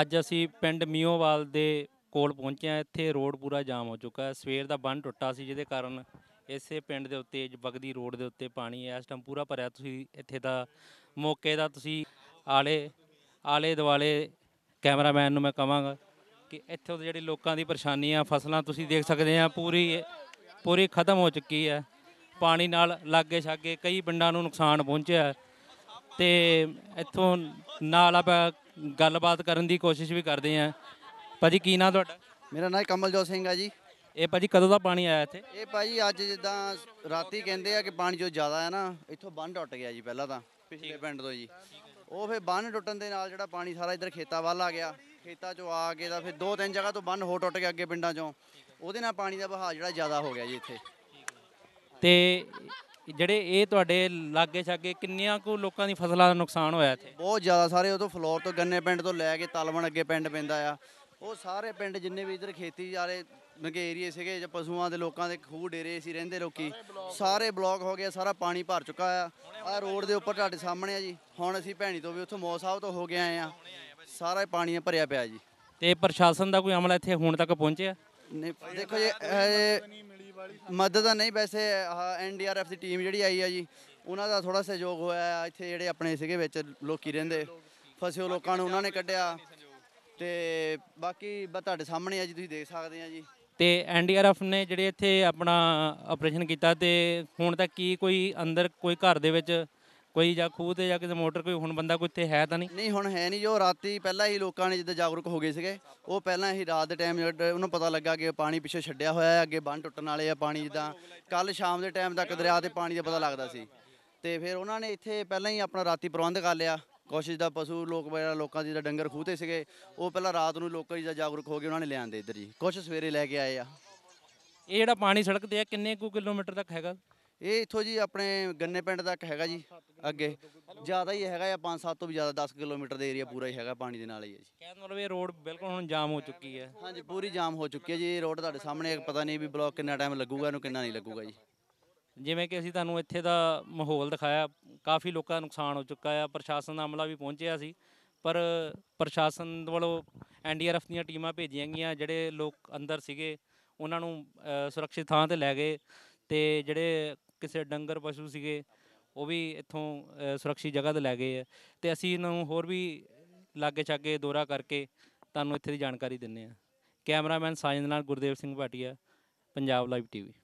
ਅੱਜ ਅਸੀਂ ਪਿੰਡ ਮੀਓਵਾਲ ਦੇ ਕੋਲ ਪਹੁੰਚੇ ਆ ਇੱਥੇ ਰੋਡ ਪੂਰਾ ਜਾਮ ਹੋ ਚੁੱਕਾ ਹੈ ਸਵੇਰ ਦਾ ਬੰਨ ਟੁੱਟਾ ਸੀ ਜਿਹਦੇ ਕਾਰਨ ਇਸੇ ਪਿੰਡ ਦੇ ਉੱਤੇ ਬਗਦੀ ਰੋਡ ਦੇ ਉੱਤੇ ਪਾਣੀ ਇਸ ਟਾਈਮ ਪੂਰਾ ਭਰਿਆ ਤੁਸੀਂ ਇੱਥੇ ਦਾ ਮੌਕੇ ਦਾ ਤੁਸੀਂ ਆਲੇ ਆਲੇ ਦਿਵਾਲੇ ਕੈਮਰਾਮੈਨ ਨੂੰ ਮੈਂ ਕਹਾਂਗਾ ਕਿ ਇੱਥੋਂ ਦੇ ਜਿਹੜੇ ਲੋਕਾਂ ਦੀ ਪਰੇਸ਼ਾਨੀ ਆ ਫਸਲਾਂ ਤੁਸੀਂ ਦੇਖ ਸਕਦੇ ਆ ਪੂਰੀ ਪੂਰੀ ਖਤਮ ਹੋ ਚੁੱਕੀ ਹੈ ਪਾਣੀ ਨਾਲ ਲਾਗੇ ਛਾਗੇ ਕਈ ਪਿੰਡਾਂ ਨੂੰ ਨੁਕਸਾਨ ਪਹੁੰਚਿਆ ਤੇ ਇੱਥੋਂ ਨਾਲਾ ਗੱਲਬਾਤ ਕਰਨ ਦੀ ਕੋਸ਼ਿਸ਼ ਵੀ ਕਰਦੇ ਆ ਭਾਜੀ ਕੀ ਨਾਂ ਤੁਹਾਡਾ ਮੇਰਾ ਨਾਮ ਕਮਲਜੋਤ ਸਿੰਘ ਆ ਜੀ ਇਹ ਭਾਜੀ ਕਦੋਂ ਦਾ ਪਾਣੀ ਆਇਆ ਇੱਥੇ ਇਹ ਭਾਜੀ ਅੱਜ ਜਿੱਦਾਂ ਰਾਤੀ ਕਹਿੰਦੇ ਆ ਕਿ ਪਾਣੀ ਜੋ ਜ਼ਿਆਦਾ ਆ ਨਾ ਇੱਥੋਂ ਬੰਨ ਟੁੱਟ ਗਿਆ ਜੀ ਪਹਿਲਾਂ ਤਾਂ ਪਿਛਲੇ ਪਿੰਡ ਤੋਂ ਜੀ ਉਹ ਫੇ ਬੰਨ ਟੁੱਟਣ ਦੇ ਨਾਲ ਜਿਹੜਾ ਪਾਣੀ ਸਾਰਾ ਇੱਧਰ ਖੇਤਾਂ ਵੱਲ ਆ ਗਿਆ ਖੇਤਾਂ 'ਚੋਂ ਆ ਕੇ ਤਾਂ ਫਿਰ ਦੋ ਤਿੰਨ ਜਗ੍ਹਾ ਤੋਂ ਬੰਨ ਹੋ ਟੁੱਟ ਗਿਆ ਅੱਗੇ ਪਿੰਡਾਂ 'ਚੋਂ ਉਹਦੇ ਨਾਲ ਪਾਣੀ ਦਾ ਵਹਾਅ ਜਿਹੜਾ ਜ਼ਿਆਦਾ ਹੋ ਗਿਆ ਜੀ ਇੱਥੇ ਤੇ ਜਿਹੜੇ ਇਹ ਤੁਹਾਡੇ ਲਾਗੇ ਛਾਗੇ ਕਿੰਨੀਆਂ ਕੁ ਲੋਕਾਂ ਦੀ ਫਸਲਾਂ ਦਾ ਨੁਕਸਾਨ ਹੋਇਆ ਇੱਥੇ ਬਹੁਤ ਜ਼ਿਆਦਾ ਸਾਰੇ ਉਹ ਤੋਂ ਫਲੋਰ ਤੋਂ ਗੰਨੇ ਪਿੰਡ ਤੋਂ ਲੈ ਕੇ ਤਲਵਣ ਅੱਗੇ ਪਿੰਡ ਪੈਂਦਾ ਆ ਉਹ ਸਾਰੇ ਪਿੰਡ ਜਿੰਨੇ ਵੀ ਇਧਰ ਖੇਤੀ ਵਾਲੇ ਨਗੇ ਏਰੀਏ ਸੀਗੇ ਜਾਂ ਪਸ਼ੂਆਂ ਦੇ ਲੋਕਾਂ ਦੇ ਖੂਹ ਡੇਰੇ ਸੀ ਰਹਿੰਦੇ ਲੋਕੀ ਸਾਰੇ ਬਲੌਕ ਹੋ ਗਿਆ ਸਾਰਾ ਪਾਣੀ ਭਰ ਚੁੱਕਾ ਆ ਆ ਰੋਡ ਦੇ ਉੱਪਰ ਤੁਹਾਡੇ ਸਾਹਮਣੇ ਆ ਜੀ ਹੁਣ ਅਸੀਂ ਭੈਣੀ ਤੋਂ ਵੀ ਉੱਥੋਂ ਮੋਹ ਸਾਹਿਬ ਤੋਂ ਹੋ ਕੇ ਆਏ ਆ ਸਾਰਾ ਪਾਣੀ ਭਰਿਆ ਪਿਆ ਜੀ ਤੇ ਪ੍ਰਸ਼ਾਸਨ ਦਾ ਕੋਈ ਅਮਲ ਇੱਥੇ ਹੁਣ ਤੱਕ ਪਹੁੰਚਿਆ ਨਹੀਂ ਦੇਖੋ ਜੀ ਮਦਦ ਤਾਂ ਨਹੀਂ ਵੈਸੇ ਐਨਡੀਆਰਐਫ ਦੀ ਟੀਮ ਜਿਹੜੀ ਆਈ ਆ ਜੀ ਉਹਨਾਂ ਦਾ ਥੋੜਾ ਸਹਿਯੋਗ ਹੋਇਆ ਇੱਥੇ ਜਿਹੜੇ ਆਪਣੇ ਸੀਗੇ ਵਿੱਚ ਲੋਕੀ ਰਹਿੰਦੇ ਫਸੇ ਹੋਏ ਲੋਕਾਂ ਨੂੰ ਉਹਨਾਂ ਨੇ ਕੱਢਿਆ ਤੇ ਬਾਕੀ ਤੁਹਾਡੇ ਸਾਹਮਣੇ ਆ ਜੀ ਤੁਸੀਂ ਦੇਖ ਸਕਦੇ ਆ ਜੀ ਤੇ ਐਨਡੀਆਰਐਫ ਨੇ ਜਿਹੜੇ ਇੱਥੇ ਆਪਣਾ ਆਪਰੇਸ਼ਨ ਕੀਤਾ ਤੇ ਹੁਣ ਤੱਕ ਕੀ ਕੋਈ ਅੰਦਰ ਕੋਈ ਘਰ ਦੇ ਵਿੱਚ ਕੋਈ ਜਾਂ ਖੂਹ ਤੇ ਜਾਂ ਕਿਸੇ ਮੋਟਰ ਕੋਈ ਹੁਣ ਬੰਦਾ ਕੋਈ ਇੱਥੇ ਹੈ ਤਾਂ ਨਹੀਂ ਨਹੀਂ ਹੁਣ ਹੈ ਨਹੀਂ ਜੋ ਰਾਤੀ ਪਹਿਲਾਂ ਹੀ ਲੋਕਾਂ ਨੇ ਜਿੱਦਾਂ ਜਾਗਰੂਕ ਹੋ ਗਏ ਸੀਗੇ ਉਹ ਪਹਿਲਾਂ ਹੀ ਰਾਤ ਦੇ ਟਾਈਮ ਉਹਨੂੰ ਪਤਾ ਲੱਗਾ ਕਿ ਪਾਣੀ ਪਿੱਛੇ ਛੱਡਿਆ ਹੋਇਆ ਹੈ ਅੱਗੇ ਬੰਨ ਟੁੱਟਣ ਵਾਲੇ ਆ ਪਾਣੀ ਜਿੱਦਾਂ ਕੱਲ ਸ਼ਾਮ ਦੇ ਟਾਈਮ ਤੱਕ ਦਰਿਆ ਤੇ ਪਾਣੀ ਦਾ ਪਤਾ ਲੱਗਦਾ ਸੀ ਤੇ ਫਿਰ ਉਹਨਾਂ ਨੇ ਇੱਥੇ ਪਹਿਲਾਂ ਹੀ ਆਪਣਾ ਰਾਤੀ ਪ੍ਰਬੰਧ ਕਰ ਲਿਆ ਕੋਸ਼ਿਸ਼ ਦਾ ਪਸ਼ੂ ਲੋਕ ਵਗੈਰਾ ਲੋਕਾਂ ਦੀ ਦਾ ਡੰਗਰ ਖੂਤੇ ਸੀਗੇ ਉਹ ਪਹਿਲਾਂ ਰਾਤ ਨੂੰ ਲੋਕਾਂ ਦੀ ਦਾ ਜਾਗਰੂਕ ਹੋ ਗਏ ਉਹਨਾਂ ਨੇ ਲਿਆਂਦੇ ਇੱਧਰ ਜੀ ਕੁਝ ਸਵੇਰੇ ਲੈ ਕੇ ਆਏ ਆ ਇਹ ਜਿਹੜਾ ਪਾਣੀ ਸੜਕ ਤੇ ਆ ਕਿੰਨੇ ਕੁ ਕਿਲੋਮੀਟਰ ਤੱਕ ਹੈਗਾ ਇਹ ਇਥੋਂ ਜੀ ਆਪਣੇ ਗੰਨੇ ਪਿੰਡ ਤੱਕ ਹੈਗਾ ਜੀ ਅੱਗੇ ਜ਼ਿਆਦਾ ਹੀ ਹੈਗਾ ਆ 5-7 ਤੋਂ ਵੀ ਜ਼ਿਆਦਾ 10 ਕਿਲੋਮੀਟਰ ਦਾ ਏਰੀਆ ਪੂਰਾ ਹੀ ਹੈਗਾ ਪਾਣੀ ਦੇ ਨਾਲ ਹੀ ਹੈ ਜੀ ਕਹਿਣ ਮਤਲਬ ਵੀ ਰੋਡ ਬਿਲਕੁਲ ਹੁਣ ਜਾਮ ਹੋ ਚੁੱਕੀ ਹੈ ਹਾਂਜੀ ਪੂਰੀ ਜਾਮ ਹੋ ਚੁੱਕੀ ਹੈ ਜੀ ਇਹ ਰੋਡ ਤੁਹਾਡੇ ਸਾਹਮਣੇ ਪਤਾ ਨਹੀਂ ਵੀ ਬਲੌਕ ਕਿੰਨਾ ਟਾਈਮ ਲੱਗੂਗਾ ਇਹਨੂੰ ਕਿੰਨਾ ਨਹੀਂ ਲੱਗੂਗਾ ਜੀ ਜਿਵੇਂ ਕਿ ਅਸੀਂ ਤੁਹਾਨੂੰ ਇੱਥੇ ਦਾ ਮਾਹੌਲ ਦਿਖਾਇਆ ਕਾਫੀ ਲੋਕਾਂ ਦਾ ਨੁਕਸਾਨ ਹੋ ਚੁੱਕਾ ਹੈ ਪ੍ਰਸ਼ਾਸਨ ਦਾ ਅਮਲਾ ਵੀ ਪਹੁੰਚਿਆ ਸੀ ਪਰ ਪ੍ਰਸ਼ਾਸਨ ਵੱਲੋਂ ਐਨਡੀਆਰਐਫ ਦੀਆਂ ਟੀਮਾਂ ਭੇਜੀਆਂ ਗਈਆਂ ਜਿਹੜੇ ਲੋਕ ਅੰਦਰ ਸੀਗੇ ਉਹਨਾਂ ਨੂੰ ਸੁਰੱਖਿਅਤ ਥਾਂ ਤੇ ਲੈ ਗਏ ਤੇ ਜਿਹੜੇ ਕਿਸੇ ਡੰਗਰ ਪਸ਼ੂ ਸੀਗੇ ਉਹ ਵੀ ਇੱਥੋਂ ਅ, ਸੁਰੱਖਿਅਤ ਜਗ੍ਹਾ ਤੇ ਲੈ ਗਏ ਆ ਤੇ ਅਸੀਂ ਇਹਨਾਂ ਨੂੰ ਹੋਰ ਵੀ ਲਾਗੇ ਛਾਗੇ ਦੌਰਾ ਕਰਕੇ ਤੁਹਾਨੂੰ ਇੱਥੇ ਦੀ ਜਾਣਕਾਰੀ ਦਿੰਨੇ ਆ ਕੈਮਰਾਮੈਨ ਸਾਜਨ ਨਾਲ ਗੁਰਦੇਵ ਸਿੰਘ ਭਾਟੀਆ ਪੰਜਾਬ ਲਾਈਵ ਟੀਵੀ